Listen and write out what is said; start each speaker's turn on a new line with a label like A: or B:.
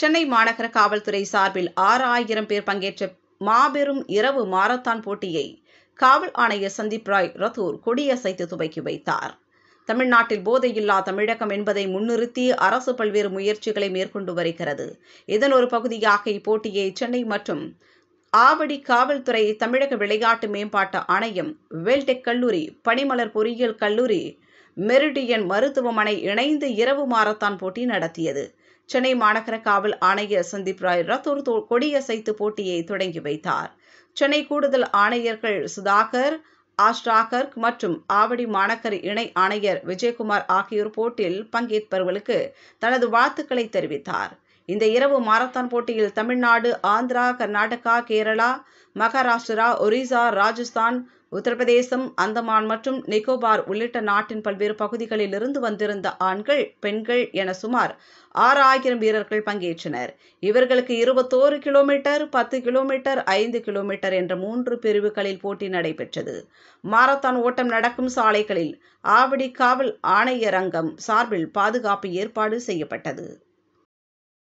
A: சென்னை மாநகர காவல்துறை சார்பில் ஆறாயிரம் பேர் பங்கேற்ற மாபெரும் இரவு மாரத்தான் போட்டியை காவல் ஆணையர் சந்தீப் ராய் ரத்தூர் கொடியசைத்து துவக்கி வைத்தார் தமிழ்நாட்டில் போதையில்லா தமிழகம் என்பதை முன்னிறுத்தி அரசு பல்வேறு முயற்சிகளை மேற்கொண்டு வருகிறது இதன் ஒரு பகுதியாக இப்போட்டியை சென்னை மற்றும் ஆவடி காவல்துறை தமிழக விளையாட்டு மேம்பாட்டு ஆணையம் வெல்டெக் கல்லூரி பனிமலர் பொறியியல் கல்லூரி மெரிடியன் மருத்துவமனை இணைந்து இரவு மாரத்தான் போட்டி நடத்தியது சென்னை மாநகர காவல் ஆணையர் சந்தீப் ராய் ரத்தூர் கொடியசைத்து போட்டியை தொடங்கி வைத்தார் சென்னை கூடுதல் ஆணையர்கள் சுதாகர் ஆஷ்ராகர்க் மற்றும் ஆவடி மாநகர் இணை ஆணையர் விஜயகுமார் ஆகியோர் போட்டியில் பங்கேற்பவர்களுக்கு தனது வாழ்த்துக்களை தெரிவித்தார் இந்த இரவு மாரத்தான் போட்டியில் தமிழ்நாடு ஆந்திரா கர்நாடகா கேரளா மகாராஷ்டிரா ஒரிசா ராஜஸ்தான் உத்தரப்பிரதேசம் அந்தமான் மற்றும் நிக்கோபார் உள்ளிட்ட நாட்டின் பல்வேறு பகுதிகளில் இருந்து வந்திருந்த ஆண்கள் பெண்கள் என சுமார் ஆறு ஆயிரம் வீரர்கள் பங்கேற்றனர் இவர்களுக்கு இருபத்தோரு கிலோமீட்டர் பத்து கிலோமீட்டர் ஐந்து கிலோமீட்டர் என்ற மூன்று பிரிவுகளில் போட்டி நடைபெற்றது மாரத்தான் ஓட்டம் நடக்கும் சாலைகளில் ஆவடி காவல் ஆணையரங்கம் சார்பில் பாதுகாப்பு ஏற்பாடு செய்யப்பட்டது